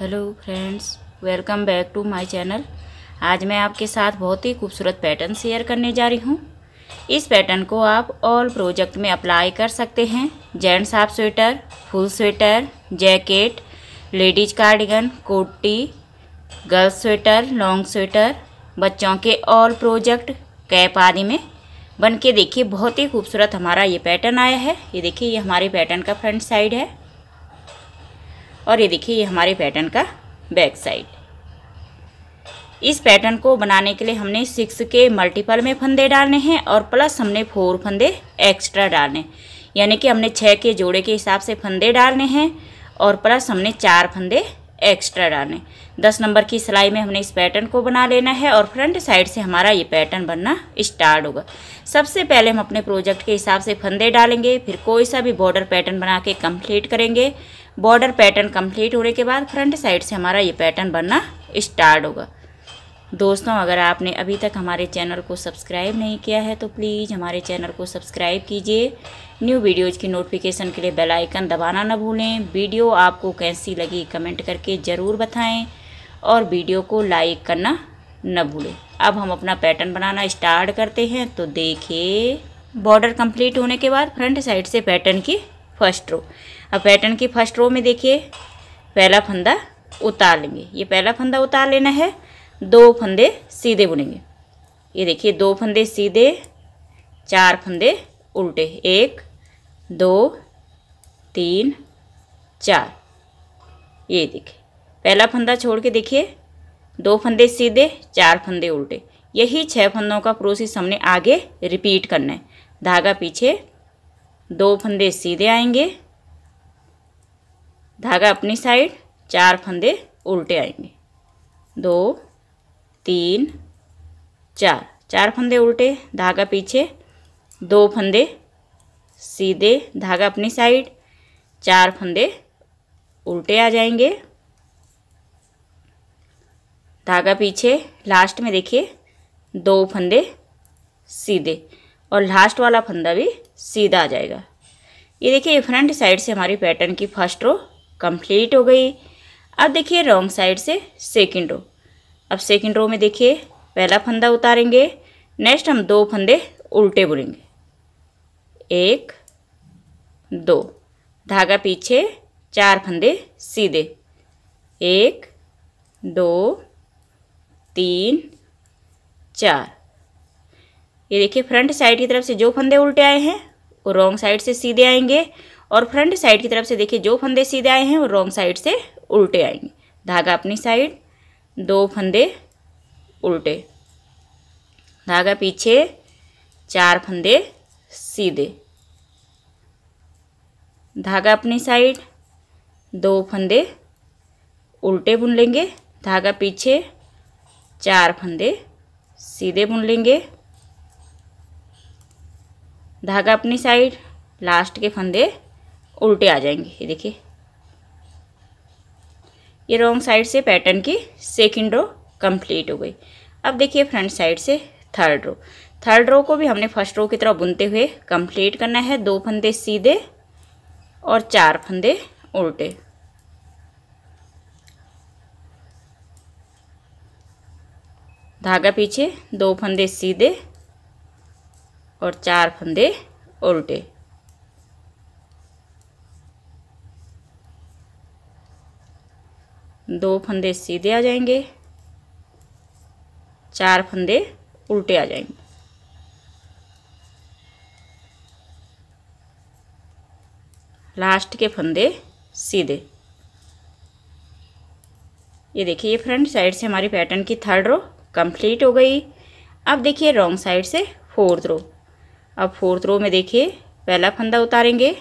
hello friends welcome back to my channel आज मैं आपके साथ बहुत ही खूबसूरत पैटर्न शेयर करने जा रही हूँ इस पैटर्न को आप ऑल प्रोजेक्ट में अप्लाई कर सकते हैं gents half sweater full sweater jacket ladies cardigan कोटी गर्ल्स स्वेटर लॉन्ग स्वेटर बच्चों के ऑल प्रोजेक्ट कैप आदि में बन के देखिए बहुत ही खूबसूरत हमारा ये पैटर्न आया है ये देखिए ये हमारे पैटर्न का फ्रंट साइड है और ये देखिए ये हमारे पैटर्न का बैक साइड इस पैटर्न को बनाने के लिए हमने सिक्स के मल्टीपल में फंदे डालने हैं और प्लस हमने फोर फंदे एक्स्ट्रा डालने यानी कि हमने छः के जोड़े के हिसाब से फंदे डालने हैं और प्लस हमने चार फंदे एक्स्ट्रा डालने दस नंबर की सिलाई में हमने इस पैटर्न को बना लेना है और फ्रंट साइड से हमारा ये पैटर्न बनना स्टार्ट होगा सबसे पहले हम अपने प्रोजेक्ट के हिसाब से फंदे डालेंगे फिर कोई सा भी बॉर्डर पैटर्न बना के कम्प्लीट करेंगे बॉर्डर पैटर्न कंप्लीट होने के बाद फ्रंट साइड से हमारा ये पैटर्न बनना स्टार्ट होगा दोस्तों अगर आपने अभी तक हमारे चैनल को सब्सक्राइब नहीं किया है तो प्लीज़ हमारे चैनल को सब्सक्राइब कीजिए न्यू वीडियोज़ की नोटिफिकेशन के लिए बेल आइकन दबाना ना भूलें वीडियो आपको कैसी लगी कमेंट करके ज़रूर बताएं और वीडियो को लाइक करना न भूलें अब हम अपना पैटर्न बनाना स्टार्ट करते हैं तो देखिए बॉर्डर कंप्लीट होने के बाद फ्रंट साइड से पैटर्न की फर्स्ट रो अब पैटर्न की फर्स्ट रो में देखिए पहला फंदा उतार लेंगे ये पहला फंदा उतार लेना है दो फंदे सीधे बुनेंगे ये देखिए दो फंदे सीधे चार फंदे उल्टे एक दो तीन चार ये देखिए पहला फंदा छोड़ के देखिए दो फंदे सीधे चार फंदे उल्टे यही छह फंदों का प्रोसेस हमने आगे रिपीट करना है धागा पीछे दो फंदे सीधे आएंगे धागा अपनी साइड चार फंदे उल्टे आएंगे दो तीन चार चार फंदे उल्टे धागा पीछे दो फंदे सीधे धागा अपनी साइड चार फंदे उल्टे आ जाएंगे धागा पीछे लास्ट में देखिए दो फंदे सीधे और लास्ट वाला फंदा भी सीधा आ जाएगा ये देखिए फ्रंट साइड से हमारी पैटर्न की फर्स्ट रो कंप्लीट हो गई अब देखिए रॉन्ग साइड से सेकंड रो अब सेकंड रो में देखिए पहला फंदा उतारेंगे नेक्स्ट हम दो फंदे उल्टे बुनेंगे एक दो धागा पीछे चार फंदे सीधे एक दो तीन चार ये देखिए फ्रंट साइड की तरफ से जो फंदे उल्टे आए हैं वो रॉन्ग साइड से सीधे आएंगे और फ्रंट साइड की तरफ से देखिए जो फंदे सीधे आए हैं वो रॉन्ग साइड से उल्टे आएंगे धागा अपनी साइड दो फंदे उल्टे धागा पीछे चार फंदे सीधे धागा अपनी साइड दो फंदे उल्टे बुन लेंगे धागा पीछे चार फंदे सीधे बुन लेंगे धागा अपनी साइड लास्ट के फंदे उल्टे आ जाएंगे ये देखिए ये रॉन्ग साइड से पैटर्न की सेकेंड रो कंप्लीट हो गई अब देखिए फ्रंट साइड से थर्ड रो थर्ड रो को भी हमने फर्स्ट रो की तरह बुनते हुए कंप्लीट करना है दो फंदे सीधे और चार फंदे उल्टे धागा पीछे दो फंदे सीधे और चार फंदे उल्टे दो फंदे सीधे आ जाएंगे चार फंदे उल्टे आ जाएंगे लास्ट के फंदे सीधे ये देखिए फ्रंट साइड से हमारी पैटर्न की थर्ड रो कंप्लीट हो गई अब देखिए रॉन्ग साइड से फोर्थ रो अब फोर्थ रो में देखिए पहला फंदा उतारेंगे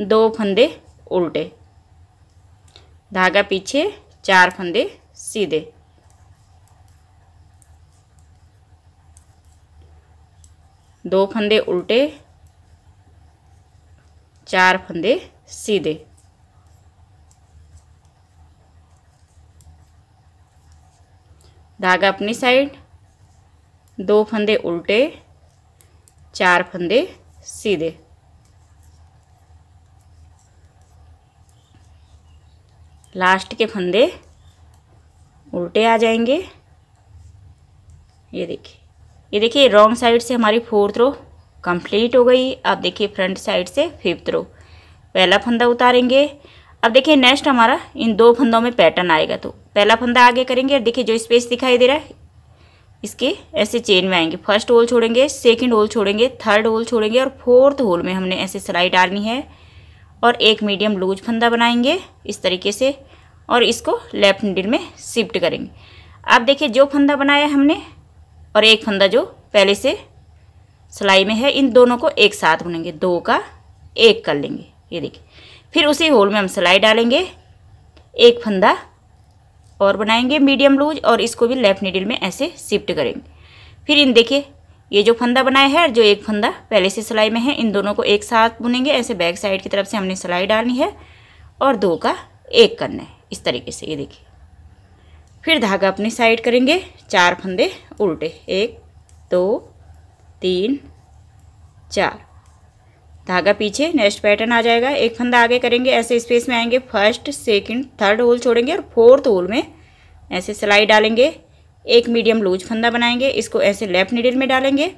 दो फंदे उल्टे धागा पीछे चार फंदे सीधे दो फंदे उल्टे चार फंदे सीधे धागा अपनी साइड दो फंदे उल्टे चार फंदे सीधे लास्ट के फंदे उल्टे आ जाएंगे ये देखिए ये देखिए रॉन्ग साइड से हमारी फोर्थ रो कंप्लीट हो गई अब देखिए फ्रंट साइड से फिफ्थ रो पहला फंदा उतारेंगे अब देखिए नेक्स्ट हमारा इन दो फंदों में पैटर्न आएगा तो पहला फंदा आगे करेंगे और देखिए जो स्पेस दिखाई दे रहा है इसके ऐसे चेन में आएंगे फर्स्ट होल छोड़ेंगे सेकंड होल छोड़ेंगे थर्ड होल छोड़ेंगे और फोर्थ होल में हमने ऐसे सिलाई डालनी है और एक मीडियम लूज फंदा बनाएंगे इस तरीके से और इसको लेफ्ट नीडल में शिफ्ट करेंगे अब देखिए जो फंदा बनाया हमने और एक फंदा जो पहले से सिलाई में है इन दोनों को एक साथ बुनेंगे दो का एक कर लेंगे ये देखिए फिर उसी होल में हम सिलाई डालेंगे एक फंदा और बनाएंगे मीडियम लूज और इसको भी लेफ्ट नीडल में ऐसे शिफ्ट करेंगे फिर इन देखिए ये जो फंदा बनाया है और जो एक फंदा पहले से सिलाई में है इन दोनों को एक साथ बुनेंगे ऐसे बैक साइड की तरफ से हमने सिलाई डालनी है और दो का एक करना है इस तरीके से ये देखिए फिर धागा अपनी साइड करेंगे चार फंदे उल्टे एक दो तीन चार धागा पीछे नेक्स्ट पैटर्न आ जाएगा एक फंदा आगे करेंगे ऐसे स्पेस में आएंगे फर्स्ट सेकंड थर्ड होल छोड़ेंगे और फोर्थ होल में ऐसे सिलाई डालेंगे एक मीडियम लूज फंदा बनाएंगे इसको ऐसे लेफ्ट नीडल में डालेंगे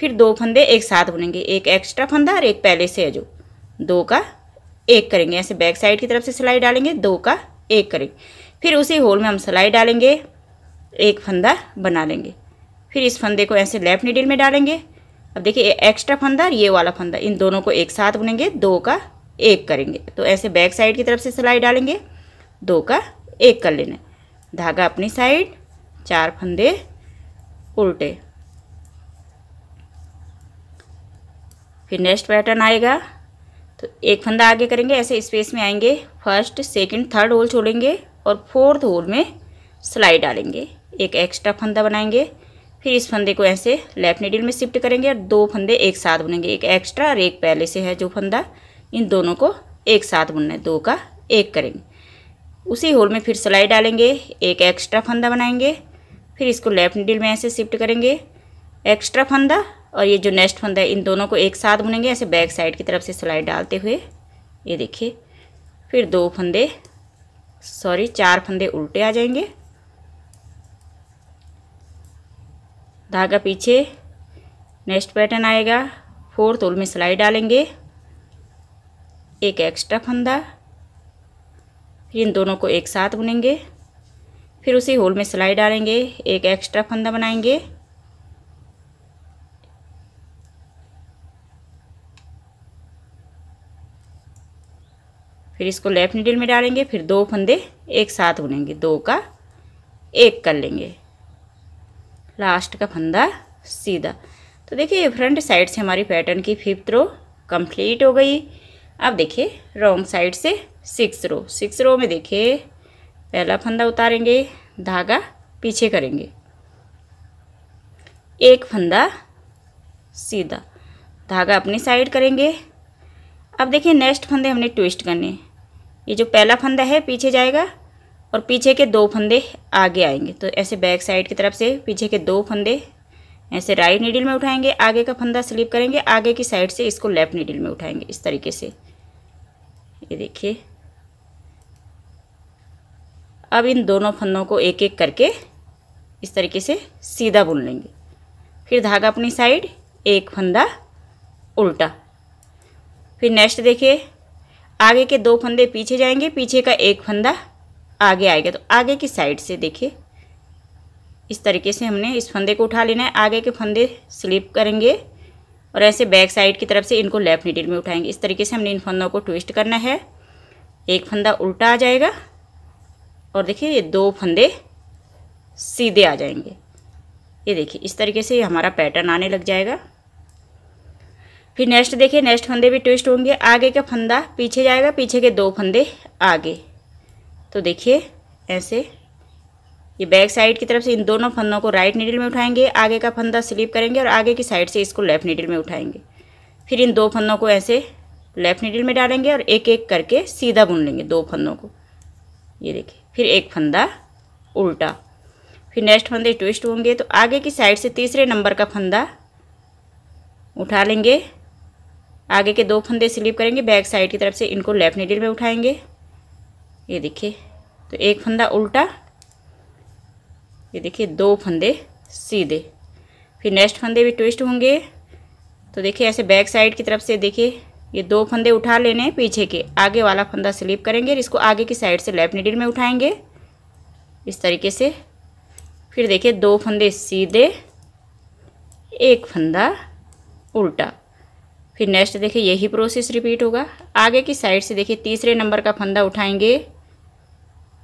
फिर दो फंदे एक साथ बुनेंगे एक एक्स्ट्रा फंदा और एक पहले से है जो दो का एक करेंगे ऐसे बैक साइड की तरफ से सिलाई डालेंगे दो का एक करेंगे फिर उसी होल में हम सिलाई डालेंगे एक फंदा बना लेंगे फिर इस फंदे को ऐसे लेफ्ट नीडल में डालेंगे अब देखिए एक्स्ट्रा फंदा और ये वाला फंदा इन दोनों को एक साथ बुनेंगे दो का एक करेंगे तो ऐसे बैक साइड की तरफ से सिलाई डालेंगे दो का एक कर लेना धागा अपनी साइड चार फंदे उल्टे फिर नेक्स्ट पैटर्न आएगा तो एक फंदा आगे करेंगे ऐसे स्पेस में आएंगे फर्स्ट सेकंड थर्ड होल छोड़ेंगे और फोर्थ होल में सिलाई डालेंगे एक एक्स्ट्रा फंदा बनाएंगे फिर इस फंदे को ऐसे लेफ्ट नीडल में शिफ्ट करेंगे और दो फंदे एक साथ बुनेंगे एक एक्स्ट्रा और एक पहले से है जो फंदा इन दोनों को एक साथ बुनना है दो का एक करेंगे उसी होल में फिर सिलाई डालेंगे एक एक्स्ट्रा फंदा बनाएंगे फिर इसको लेफ्ट नीडल में ऐसे शिफ्ट करेंगे एक्स्ट्रा फंदा और ये जो नेक्स्ट फंदा है इन दोनों को एक साथ बुनेंगे ऐसे बैक साइड की तरफ से सिलाई डालते हुए ये देखिए फिर दो फंदे सॉरी चार फंदे उल्टे आ जाएंगे धागा पीछे नेक्स्ट पैटर्न आएगा फोर्थ उल में सिलाई डालेंगे एक एक्स्ट्रा फंदा फिर इन दोनों को एक साथ बुनेंगे फिर उसी होल में सिलाई डालेंगे एक एक्स्ट्रा फंदा बनाएंगे फिर इसको लेफ्ट नीडल में डालेंगे फिर दो फंदे एक साथ बुनेंगे दो का एक कर लेंगे लास्ट का फंदा सीधा तो देखिए फ्रंट साइड से हमारी पैटर्न की फिफ्थ रो कंप्लीट हो गई अब देखिए रॉन्ग साइड से सिक्स रो सिक्स रो में देखिए पहला फंदा उतारेंगे धागा पीछे करेंगे एक फंदा सीधा धागा अपनी साइड करेंगे अब देखिए नेक्स्ट फंदे हमने ट्विस्ट करने ये जो पहला फंदा है पीछे जाएगा और पीछे के दो फंदे आगे आएंगे तो ऐसे बैक साइड की तरफ से पीछे के दो फंदे ऐसे राइट नीडल में उठाएंगे आगे का फंदा स्लिप करेंगे आगे की साइड से इसको लेफ्ट नीडल में उठाएंगे इस तरीके से ये देखिए अब इन दोनों फंदों को एक एक करके इस तरीके से सीधा बुन लेंगे फिर धागा अपनी साइड एक फंदा उल्टा फिर नेक्स्ट देखिए आगे के दो फंदे पीछे जाएंगे पीछे का एक फंदा आगे आएगा तो आगे की साइड से देखिए इस तरीके से हमने इस फंदे को उठा लेना है आगे के फंदे स्लिप करेंगे और ऐसे बैक साइड की तरफ से इनको लेफ्ट नीडल में उठाएंगे इस तरीके से हमने इन फंदों को ट्विस्ट करना है एक फंदा उल्टा आ जाएगा और देखिए ये दो फंदे सीधे आ जाएंगे ये देखिए इस तरीके से हमारा पैटर्न आने लग जाएगा फिर नेक्स्ट देखिए नेक्स्ट फंदे भी ट्विस्ट होंगे आगे का फंदा पीछे जाएगा पीछे के दो फंदे आगे तो देखिए ऐसे ये बैक साइड की तरफ से इन दोनों फंदों को राइट नीडल में उठाएंगे आगे का फंदा स्लिप करेंगे और आगे की साइड से इसको लेफ़्ट नीडल में उठाएंगे फिर इन दो फंदों को ऐसे लेफ़्ट नीडल में डालेंगे और एक एक करके सीधा बुन लेंगे दो फंदों को ये देखिए फिर एक फंदा उल्टा फिर नेक्स्ट फंदे ट्विस्ट होंगे तो आगे की साइड से तीसरे नंबर का फंदा उठा लेंगे आगे के दो फंदे स्लिप करेंगे बैक साइड की तरफ से इनको लेफ्ट नीडल में उठाएंगे ये देखिए तो एक फंदा उल्टा ये देखिए दो फंदे सीधे फिर नेक्स्ट फंदे भी ट्विस्ट होंगे तो देखिए ऐसे बैक साइड की तरफ से देखिए ये दो फंदे उठा लेने पीछे के आगे वाला फंदा स्लिप करेंगे और इसको आगे की साइड से लेफ्ट निडिल में उठाएंगे इस तरीके से फिर देखिए दो फंदे सीधे एक फंदा उल्टा फिर नेक्स्ट देखिए यही प्रोसेस रिपीट होगा आगे की साइड से देखिए तीसरे नंबर का फंदा उठाएंगे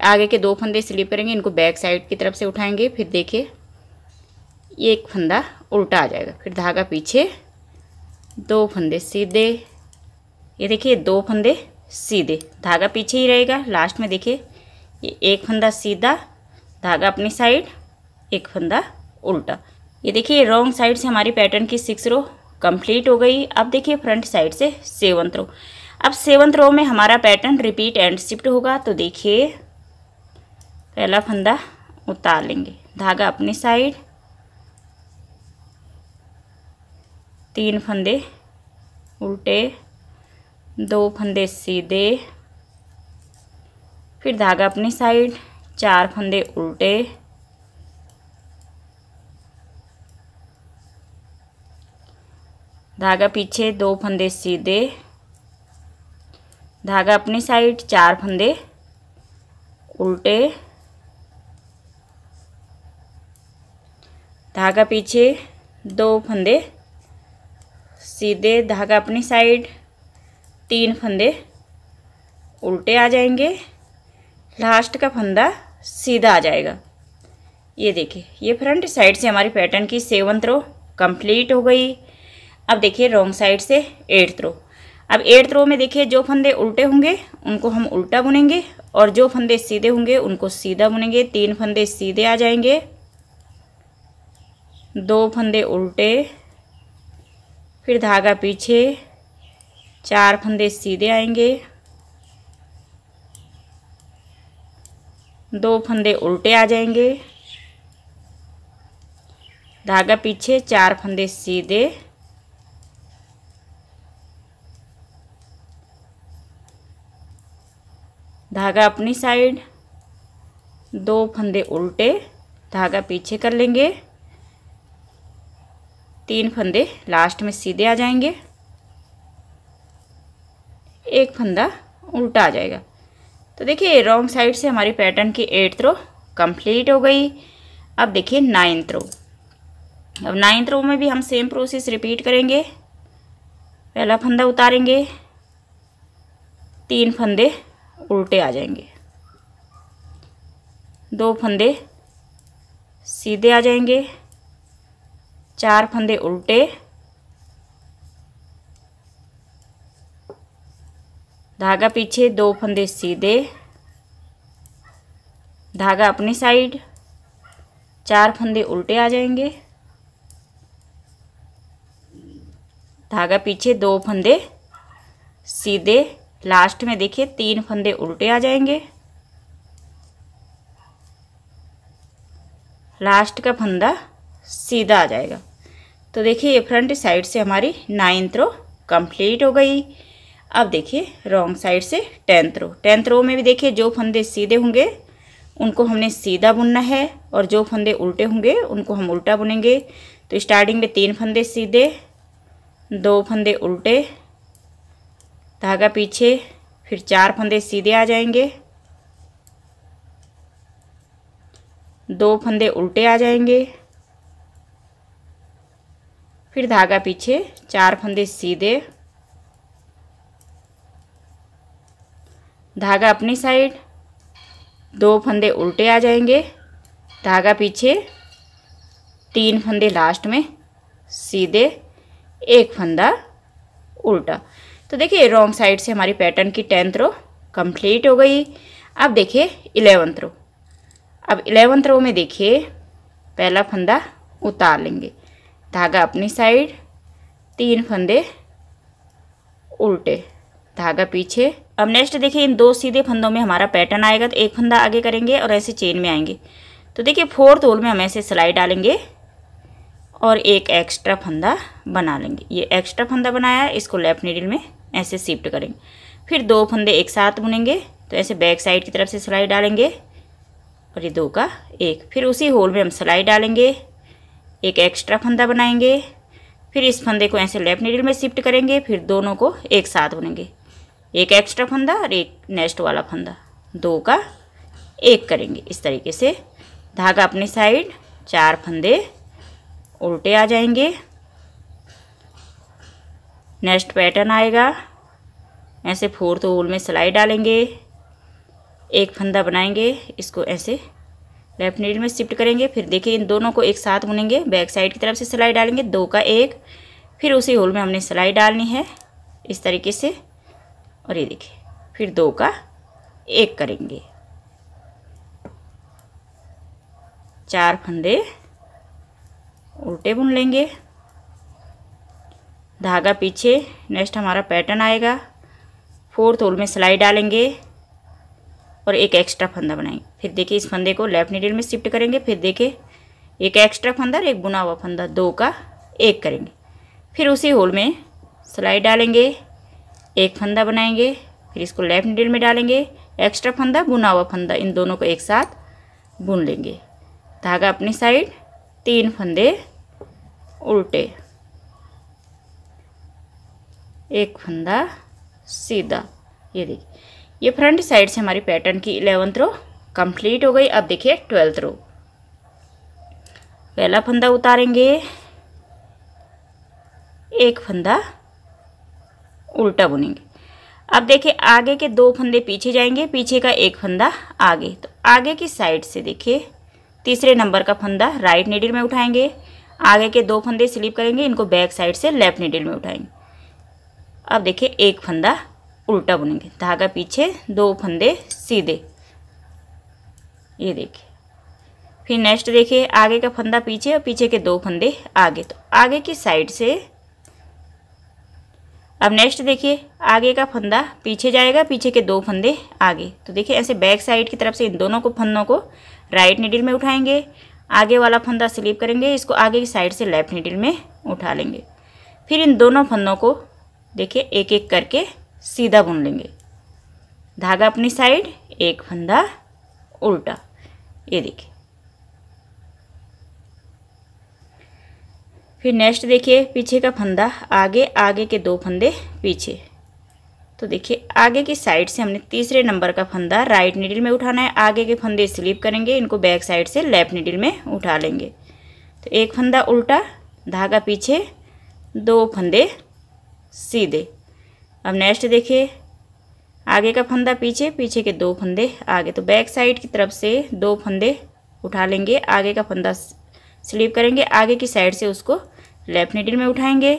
आगे के दो फंदे स्लिप करेंगे इनको बैक साइड की तरफ से उठाएंगे फिर देखिए एक फंदा उल्टा आ जाएगा फिर धागा पीछे दो फंदे सीधे ये देखिए दो फंदे सीधे धागा पीछे ही रहेगा लास्ट में देखिए ये एक फंदा सीधा धागा अपनी साइड एक फंदा उल्टा ये देखिए रॉन्ग साइड से हमारी पैटर्न की सिक्स रो कंप्लीट हो गई अब देखिए फ्रंट साइड से सेवंथ रो अब सेवंथ रो में हमारा पैटर्न रिपीट एंड शिफ्ट होगा तो देखिए पहला फंदा उतार लेंगे धागा अपनी साइड तीन फंदे उल्टे दो फंदे सीधे फिर धागा अपनी साइड चार फंदे उल्टे धागा पीछे दो फंदे सीधे धागा अपनी साइड चार फंदे उल्टे धागा पीछे दो फंदे सीधे धागा अपनी साइड तीन फंदे उल्टे आ जाएंगे लास्ट का फंदा सीधा आ जाएगा ये देखिए ये फ्रंट साइड से हमारी पैटर्न की सेवन थ्रो कंप्लीट हो गई अब देखिए रॉन्ग साइड से एट थ्रो अब एट थ्रो में देखिए जो फंदे उल्टे होंगे उनको हम उल्टा बुनेंगे और जो फंदे सीधे होंगे उनको सीधा बुनेंगे तीन फंदे सीधे आ जाएंगे दो फंदे उल्टे फिर धागा पीछे चार फंदे सीधे आएंगे दो फंदे उल्टे आ जाएंगे धागा पीछे चार फंदे सीधे धागा अपनी साइड दो फंदे उल्टे धागा पीछे कर लेंगे तीन फंदे लास्ट में सीधे आ जाएंगे एक फंदा उल्टा आ जाएगा तो देखिए रॉन्ग साइड से हमारी पैटर्न की एट थ्रो कंप्लीट हो गई अब देखिए नाइन्थ रो अब नाइन्थ रो में भी हम सेम प्रोसेस रिपीट करेंगे पहला फंदा उतारेंगे तीन फंदे उल्टे आ जाएंगे दो फंदे सीधे आ जाएंगे चार फंदे उल्टे धागा पीछे दो फंदे सीधे धागा अपनी साइड चार फंदे उल्टे आ जाएंगे धागा पीछे दो फंदे सीधे लास्ट में देखिए तीन फंदे उल्टे आ जाएंगे लास्ट का फंदा सीधा आ जाएगा तो देखिए ये फ्रंट साइड से हमारी नाइन्थ रो कंप्लीट हो गई अब देखिए रॉन्ग साइड से टेंथ रो टेंथ रो में भी देखिए जो फंदे सीधे होंगे उनको हमने सीधा बुनना है और जो फंदे उल्टे होंगे उनको हम उल्टा बुनेंगे तो स्टार्टिंग में तीन फंदे सीधे दो फंदे उल्टे धागा पीछे फिर चार फंदे सीधे आ जाएंगे दो फंदे उल्टे आ जाएंगे फिर धागा पीछे चार फंदे सीधे धागा अपनी साइड दो फंदे उल्टे आ जाएंगे धागा पीछे तीन फंदे लास्ट में सीधे एक फंदा उल्टा तो देखिए रॉन्ग साइड से हमारी पैटर्न की टेंथ रो कंप्लीट हो गई अब देखिए इलेवंथ रो अब इलेवंथ रो में देखिए पहला फंदा उतार लेंगे धागा अपनी साइड तीन फंदे उल्टे धागा पीछे अब नेक्स्ट देखिए इन दो सीधे फंदों में हमारा पैटर्न आएगा तो एक फंदा आगे करेंगे और ऐसे चेन में आएंगे तो देखिए फोर्थ होल में हम ऐसे सिलाई डालेंगे और एक एक्स्ट्रा फंदा बना लेंगे ये एक्स्ट्रा फंदा बनाया इसको लेफ्ट नीडल में ऐसे शिफ्ट करेंगे फिर दो फंदे एक साथ बुनेंगे तो ऐसे बैक साइड की तरफ से सिलाई डालेंगे और ये दो का एक फिर उसी होल में हम सिलाई डालेंगे एक एक्स्ट्रा फंदा बनाएंगे फिर इस फंदे को ऐसे लेफ्ट नीडल में शिफ्ट करेंगे फिर दोनों को एक साथ बुनेंगे एक एक्स्ट्रा फंदा और एक नेक्स्ट वाला फंदा दो का एक करेंगे इस तरीके से धागा अपनी साइड चार फंदे उल्टे आ जाएंगे नेक्स्ट पैटर्न आएगा ऐसे फोर्थ होल में सिलाई डालेंगे एक फंदा बनाएंगे इसको ऐसे लेफ्ट नीडल में शिफ्ट करेंगे फिर देखिए इन दोनों को एक साथ बुनेंगे बैक साइड की तरफ से सिलाई डालेंगे दो का एक फिर उसी होल में हमने सिलाई डालनी है इस तरीके से और ये देखिए फिर दो का एक करेंगे चार फंदे उल्टे बुन लेंगे धागा पीछे नेक्स्ट हमारा पैटर्न आएगा फोर्थ होल में सिलाई डालेंगे और एक एक्स्ट्रा फंदा बनाएंगे फिर देखिए इस फंदे को लेफ्ट नीडल में शिफ्ट करेंगे फिर देखिए एक एक्स्ट्रा फंदा और एक बुना हुआ फंदा दो का एक करेंगे फिर उसी होल में सिलाई डालेंगे एक फंदा बनाएंगे फिर इसको लेफ्ट नीडल में डालेंगे एक्स्ट्रा फंदा बुना हुआ फंदा इन दोनों को एक साथ बुन लेंगे धागा अपनी साइड तीन फंदे उल्टे एक फंदा सीधा ये देखिए ये फ्रंट साइड से हमारी पैटर्न की इलेवंथ रो कंप्लीट हो गई अब देखिए ट्वेल्थ रो पहला फंदा उतारेंगे एक फंदा उल्टा बुनेंगे अब देखिए आगे के दो फंदे पीछे जाएंगे पीछे का एक फंदा आगे तो आगे की साइड से देखिए तीसरे नंबर का फंदा राइट नीडल में उठाएंगे आगे के दो फंदे स्लिप करेंगे इनको बैक साइड से लेफ्ट नीडल में उठाएंगे अब देखिए एक फंदा उल्टा बुनेंगे धागा पीछे दो फंदे सीधे ये देखिए फिर नेक्स्ट देखिए आगे का फंदा पीछे और पीछे के दो फंदे आगे तो आगे की साइड से अब नेक्स्ट देखिए आगे का फंदा पीछे जाएगा पीछे के दो फंदे आगे तो देखिए ऐसे बैक साइड की तरफ से इन दोनों को फंदों को राइट निडिल में उठाएंगे आगे वाला फंदा स्लिप करेंगे इसको आगे की साइड से लेफ्ट निडिल में उठा लेंगे फिर इन दोनों फंदों को देखिए एक एक करके सीधा बुन लेंगे धागा अपनी साइड एक फंदा उल्टा ये देखिए फिर नेक्स्ट देखिए पीछे का फंदा आगे आगे के दो फंदे पीछे तो देखिए आगे की साइड से हमने तीसरे नंबर का फंदा राइट नीडल में उठाना है आगे के फंदे स्लिप करेंगे इनको बैक साइड से लेफ्ट नीडल में उठा लेंगे तो एक फंदा उल्टा धागा पीछे दो फंदे सीधे अब नेक्स्ट देखिए आगे का फंदा पीछे पीछे के दो फंदे आगे तो बैक साइड की तरफ से दो फंदे उठा लेंगे आगे का फंदा स्लिप करेंगे आगे की साइड से उसको लेफ्ट नीडल में उठाएंगे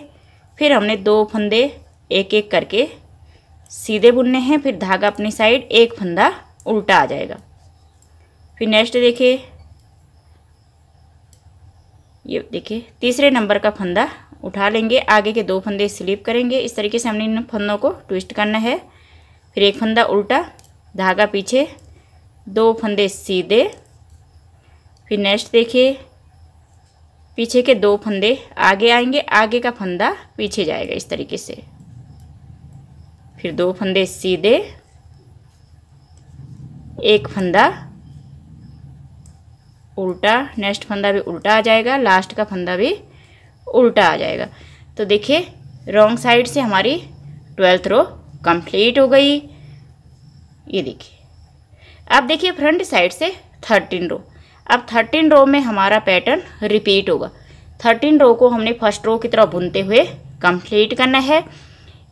फिर हमने दो फंदे एक एक करके सीधे बुनने हैं फिर धागा अपनी साइड एक फंदा उल्टा आ जाएगा फिर नेक्स्ट देखिए ये देखिए तीसरे नंबर का फंदा उठा लेंगे आगे के दो फंदे स्लिप करेंगे इस तरीके से हमने इन फंदों को ट्विस्ट करना है फिर एक फंदा उल्टा धागा पीछे दो फंदे सीधे फिर नेक्स्ट देखिए पीछे के दो फंदे आगे आएंगे आगे का फंदा पीछे जाएगा इस तरीके से फिर दो फंदे सीधे एक फंदा उल्टा नेक्स्ट फंदा भी उल्टा आ जाएगा लास्ट का फंदा भी उल्टा आ जाएगा तो देखिए रॉन्ग साइड से हमारी ट्वेल्थ रो कंप्लीट हो गई ये देखिए अब देखिए फ्रंट साइड से थर्टीन रो अब थर्टीन रो में हमारा पैटर्न रिपीट होगा थर्टीन रो को हमने फर्स्ट रो की तरह बुनते हुए कंप्लीट करना है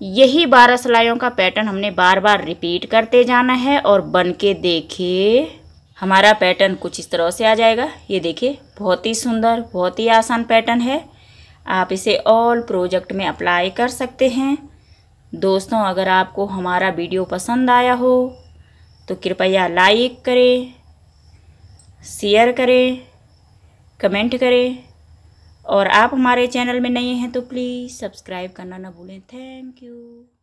यही बारह सिलाइयों का पैटर्न हमने बार बार रिपीट करते जाना है और बन के देखिए हमारा पैटर्न कुछ इस तरह से आ जाएगा ये देखिए बहुत ही सुंदर बहुत ही आसान पैटर्न है आप इसे ऑल प्रोजेक्ट में अप्लाई कर सकते हैं दोस्तों अगर आपको हमारा वीडियो पसंद आया हो तो कृपया लाइक करें शेयर करें कमेंट करें और आप हमारे चैनल में नए हैं तो प्लीज़ सब्सक्राइब करना ना भूलें थैंक यू